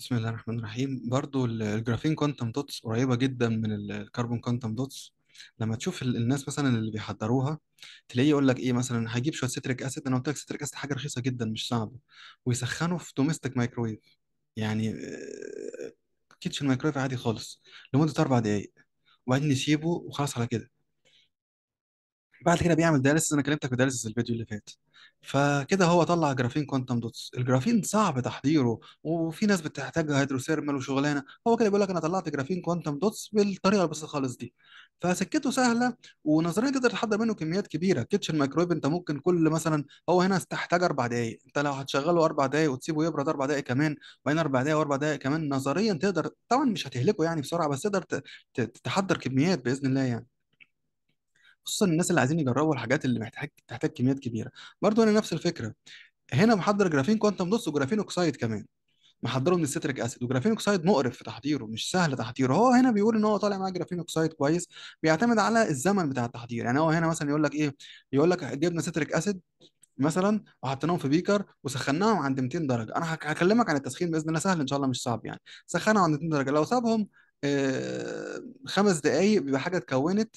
بسم الله الرحمن الرحيم برضو الجرافين كوانتم دوتس قريبة جدا من الكربون كوانتم دوتس لما تشوف الناس مثلا اللي بيحضروها تلاقيه يقول لك ايه مثلا هجيب شوية سيتريك اسيد انا قلت لك سيتريك اسيد حاجة رخيصة جدا مش صعبة ويسخنه في دوميستيك مايكرويف يعني كيتشن آه، مايكرويف عادي خالص لمدة أربع دقايق وبعدين يسيبه وخلاص على كده بعد كده بيعمل داليسز انا كلمتك في الفيديو اللي فات فكده هو طلع جرافين كوانتم دوتس الجرافين صعب تحضيره وفي ناس بتحتاج هيدروثيرمال وشغلانه هو كده بيقول لك انا طلعت جرافين كوانتم دوتس بالطريقه البسيطه خالص دي فسكته سهله ونظريا تقدر تحضر منه كميات كبيره كيتشن مايكرويف انت ممكن كل مثلا هو هنا استحتاج اربع دقائق انت لو هتشغله اربع دقائق وتسيبه يبرد اربع دقائق كمان وبعدين اربع دقائق واربع دقائق كمان نظريا تقدر طبعا مش هتهلكه يعني بسرعه بس تقدر تحضر كميات باذن الله يعني خصوصا الناس اللي عايزين يجربوا الحاجات اللي محتاج تحتاج كميات كبيره برضه انا نفس الفكره هنا محضر جرافين كوانتم دوس وجرافين اوكسايد كمان محضره من الستريك اسيد وجرافين اوكسايد مقرف في تحضيره مش سهل تحضيره هو هنا بيقول ان هو طالع معاه جرافين اوكسايد كويس بيعتمد على الزمن بتاع التحضير يعني هو هنا مثلا يقول لك ايه يقول لك جبنا ستريك اسيد مثلا وحطيناهم في بيكر وسخناهم عند 200 درجه انا هكلمك عن التسخين باذن الله سهل ان شاء الله مش صعب يعني سخنهم عند 200 درجه لو سابهم آه، خمس دقايق بيبقى حاجه اتكونت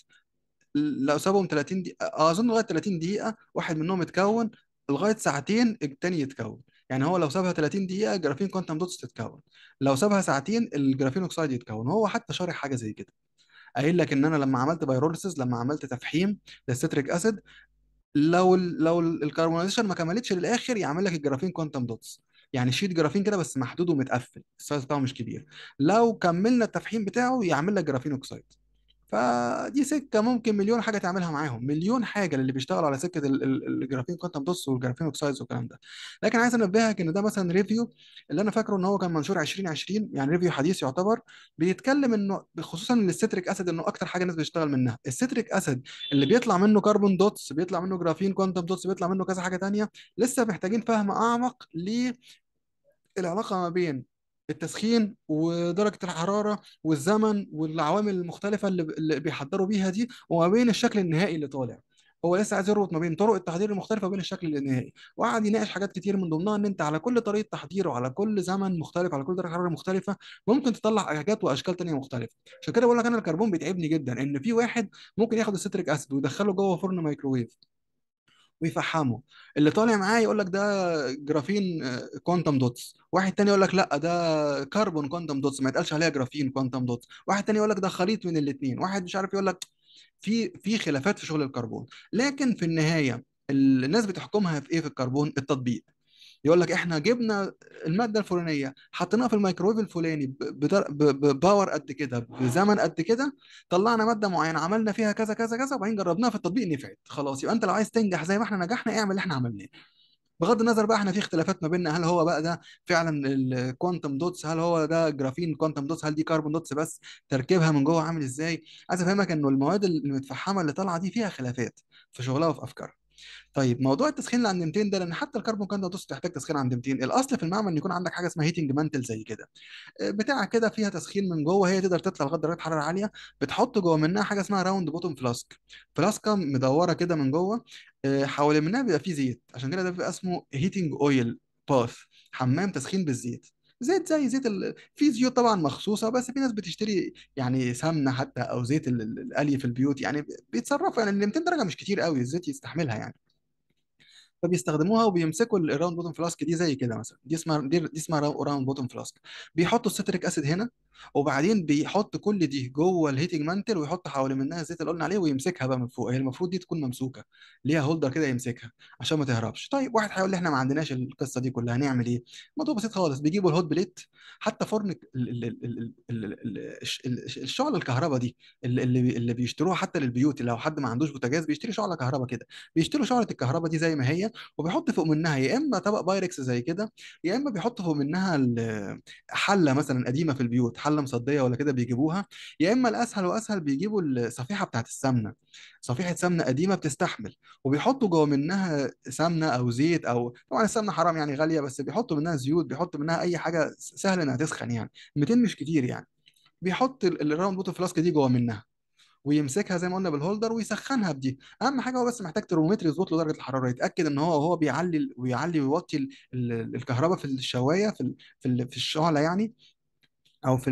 لو سابهم 30 دقيقه آه، اظن لغايه 30 دقيقه واحد منهم اتكون لغايه ساعتين التاني يتكون يعني هو لو سابها 30 دقيقه الجرافين كوانتم دوتس تتكون لو سابها ساعتين الجرافين اوكسايد يتكون هو حتى شارح حاجه زي كده قايل لك ان انا لما عملت بايروليسيس لما عملت تفحيم للستريك اسيد لو الـ لو الكربونيزيشن ما كملتش للاخر يعمل لك الجرافين كوانتم دوتس يعني شيت جرافين كده بس محدود ومتقفل السايز بتاعه مش كبير لو كملنا التفحيم بتاعه يعمل لك جرافين اوكسايد فدي سكه ممكن مليون حاجه تعملها معاهم مليون حاجه للي بيشتغلوا على سكه الجرافين كوانتم دوتس والجرافين اوكسايدز والكلام ده لكن عايز انبهك ان ده مثلا ريفيو اللي انا فاكره ان هو كان منشور 2020 يعني ريفيو حديث يعتبر بيتكلم انه خصوصا الستريك اسيد انه اكتر حاجه الناس بتشتغل منها الستريك اسيد اللي بيطلع منه كربون دوتس بيطلع منه جرافين كوانتم دوتس بيطلع منه كذا حاجه ثانيه لسه محتاجين فهم اعمق ل العلاقه ما بين التسخين ودرجه الحراره والزمن والعوامل المختلفه اللي, بيحضروا بيها دي وما بين الشكل النهائي اللي طالع هو لسه عايز يربط ما بين طرق التحضير المختلفه وبين الشكل النهائي وقعد يناقش حاجات كتير من ضمنها ان انت على كل طريقه تحضير وعلى كل زمن مختلف على كل درجه حراره مختلفه ممكن تطلع حاجات واشكال تانية مختلفه عشان كده بقول لك انا الكربون بيتعبني جدا ان في واحد ممكن ياخد الستريك اسيد ويدخله جوه فرن مايكروويف ويفحمه اللي طالع معاه يقول لك ده جرافين كوانتم آه، دوتس واحد تاني يقول لك لا ده كربون كوانتم دوتس ما يتقالش عليها جرافين كوانتم دوتس واحد تاني يقول لك ده خليط من الاثنين واحد مش عارف يقول لك في في خلافات في شغل الكربون لكن في النهايه الناس بتحكمها في ايه في الكربون التطبيق يقول لك احنا جبنا الماده الفلانيه حطيناها في الميكرويف الفلاني بباور قد كده بزمن قد كده طلعنا ماده معينه عملنا فيها كذا كذا كذا وبعدين جربناها في التطبيق نفعت خلاص يبقى انت لو عايز تنجح زي ما احنا نجحنا اعمل اللي احنا عملناه بغض النظر بقى احنا في اختلافات ما بيننا هل هو بقى ده فعلا الكوانتم دوتس هل هو ده جرافين كوانتم دوتس هل دي كربون دوتس بس تركيبها من جوه عامل ازاي عايز افهمك انه المواد المتفحمه اللي طالعه دي فيها خلافات في شغلها وفي افكارها طيب موضوع التسخين اللي عند 200 ده لان حتى الكربون كان ده بتحتاج تسخين عند 200 الاصل في المعمل ان يكون عندك حاجه اسمها هيتنج مانتل زي كده آه، بتاع كده فيها تسخين من جوه هي تقدر تطلع لغايه درجه حراره عاليه بتحط جوه منها حاجه اسمها راوند بوتوم فلاسك فلاسكه مدوره كده من جوه آه، حوالين منها بيبقى فيه زيت عشان كده ده بيبقى اسمه هيتنج اويل باث حمام تسخين بالزيت زيت زي زيت ال... في زيوت طبعا مخصوصه بس في ناس بتشتري يعني سمنه حتى او زيت ال- ال- الاليف في البيوت يعني بيتصرفوا يعني ال 200 درجه مش كتير قوي الزيت يستحملها يعني فبيستخدموها وبيمسكوا الراوند بوتوم فلاسك دي زي كده مثلا دي اسمها دي, اسمها راوند بوتوم فلاسك بيحطوا السيتريك اسيد هنا وبعدين بيحط كل دي جوه الهيتنج مانتل ويحط حوالي منها الزيت اللي قلنا عليه ويمسكها بقى من فوق هي المفروض دي تكون ممسوكه ليها هولدر كده يمسكها عشان ما تهربش طيب واحد هيقول لي احنا ما عندناش القصه دي كلها هنعمل ايه الموضوع بسيط خالص بيجيبوا الهوت بليت حتى فرن الشعله الكهرباء دي اللي اللي بيشتروها حتى للبيوت لو حد ما عندوش بوتاجاز بيشتري شعله كهرباء كده بيشتروا شعله الكهرباء دي زي ما هي وبيحط فوق منها يا اما طبق بايركس زي كده يا اما بيحط فوق منها حله مثلا قديمه في البيوت حله مصديه ولا كده بيجيبوها يا اما الاسهل واسهل بيجيبوا الصفيحه بتاعت السمنه صفيحه سمنه قديمه بتستحمل وبيحطوا جوه منها سمنه او زيت او طبعا السمنه حرام يعني غاليه بس بيحطوا منها زيوت بيحطوا منها اي حاجه سهل انها تسخن يعني 200 مش كتير يعني بيحط الراوند بوتل فلاسك دي جوه منها ويمسكها زي ما قلنا بالهولدر ويسخنها بدي اهم حاجه هو بس محتاج ترمومتر يظبط له درجه الحراره يتاكد ان هو وهو بيعلي ويعلي ويوطي الكهرباء في الشوايه في في الشعله يعني او في,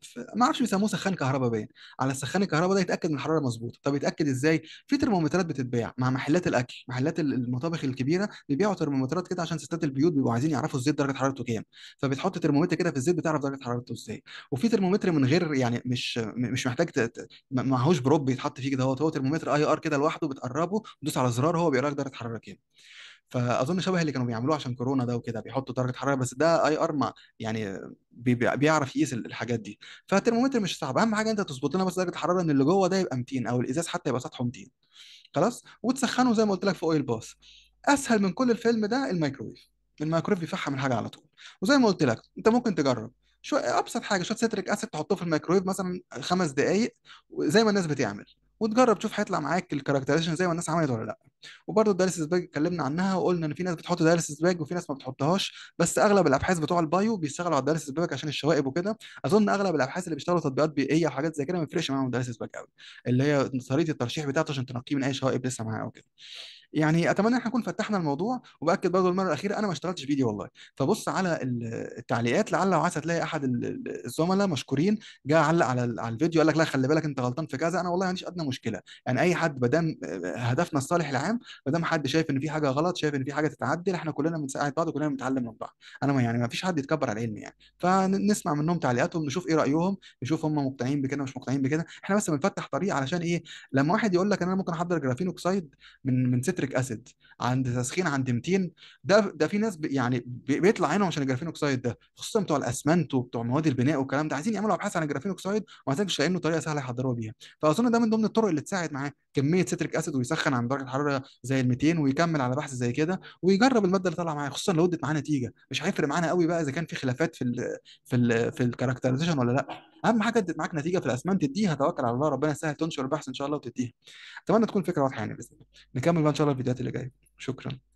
في ما اعرفش بيسموه سخان كهرباء باين على سخان الكهرباء ده يتاكد من الحراره مظبوطه طب يتاكد ازاي في ترمومترات بتتباع مع محلات الاكل محلات المطابخ الكبيره بيبيعوا ترمومترات كده عشان ستات البيوت بيبقوا عايزين يعرفوا الزيت درجه حرارته كام فبتحط ترمومتر كده في الزيت بتعرف درجه حرارته ازاي وفي ترمومتر من غير يعني مش مش محتاج ت... معهوش بروب بيتحط فيه كده هو ترمومتر اي ار كده لوحده بتقربه وتدوس على زرار هو بيقرا لك درجه حراره كام فاظن شبه اللي كانوا بيعملوه عشان كورونا ده وكده بيحطوا درجه حراره بس ده اي ار يعني بيعرف يقيس الحاجات دي فالترمومتر مش صعب اهم حاجه انت تظبط لنا بس درجه الحراره ان اللي جوه ده يبقى 200 او الازاز حتى يبقى سطحه 200 خلاص وتسخنه زي ما قلت لك في اويل باس اسهل من كل الفيلم ده الميكرويف الميكرويف بيفحم الحاجه على طول وزي ما قلت لك انت ممكن تجرب شويه ابسط حاجه شويه ستريك اسيد تحطه في الميكرويف مثلا خمس دقائق زي ما الناس بتعمل وتجرب تشوف هيطلع معاك الكاركترايزيشن زي ما الناس عملت ولا لا وبرده الدايليسيس باج اتكلمنا عنها وقلنا ان في ناس بتحط دايليسيس باج وفي ناس ما بتحطهاش بس اغلب الابحاث بتوع البايو بيشتغلوا على الدايليسيس باج عشان الشوائب وكده اظن اغلب الابحاث اللي بيشتغلوا تطبيقات بيئيه وحاجات زي كده ما بيفرقش معاهم الدايليسيس باج قوي اللي هي طريقه الترشيح بتاعته عشان تنقيه من اي شوائب لسه معاه وكده يعني اتمنى ان احنا نكون فتحنا الموضوع وباكد برضه المره الاخيره انا ما اشتغلتش فيديو والله فبص على التعليقات لعل وعسى تلاقي احد الزملاء مشكورين جه علق على على الفيديو قال لك لا خلي بالك انت غلطان في كذا انا والله ما عنديش ادنى مشكله يعني اي حد ما دام هدفنا الصالح العام ما دام حد شايف ان في حاجه غلط شايف ان في حاجه تتعدل احنا كلنا بنساعد بعض وكلنا بنتعلم من بعض انا ما يعني ما فيش حد يتكبر على العلم يعني فنسمع منهم تعليقاتهم نشوف ايه رايهم نشوف هم مقتنعين بكده مش مقتنعين بكده احنا بس بنفتح طريق علشان ايه لما واحد يقول لك انا ممكن احضر جرافين اوكسيد من من ستر نيتريك اسيد عند تسخين عند 200 ده ده في ناس يعني بيطلع عينهم عشان الجرافين اوكسيد ده خصوصا بتوع الاسمنت وبتوع مواد البناء والكلام ده عايزين يعملوا ابحاث عن الجرافين اوكسيد وما مش لاقيين طريقه سهله يحضروها بيها فاظن ده من ضمن الطرق اللي تساعد معاه كميه ستريك اسيد ويسخن عند درجه حراره زي ال 200 ويكمل على بحث زي كده ويجرب الماده اللي طالعه معاه خصوصا لو ادت معاه نتيجه مش هيفرق معانا قوي بقى اذا كان في خلافات في الـ في الـ في الكاركترايزيشن ولا لا اهم حاجه تدي معاك نتيجه في الاسمنت تديها توكل على الله ربنا يسهل تنشر البحث ان شاء الله وتديها اتمنى تكون الفكره واضحه يعني باذن الله نكمل بقى ان شاء الله الفيديوهات اللي جايه شكرا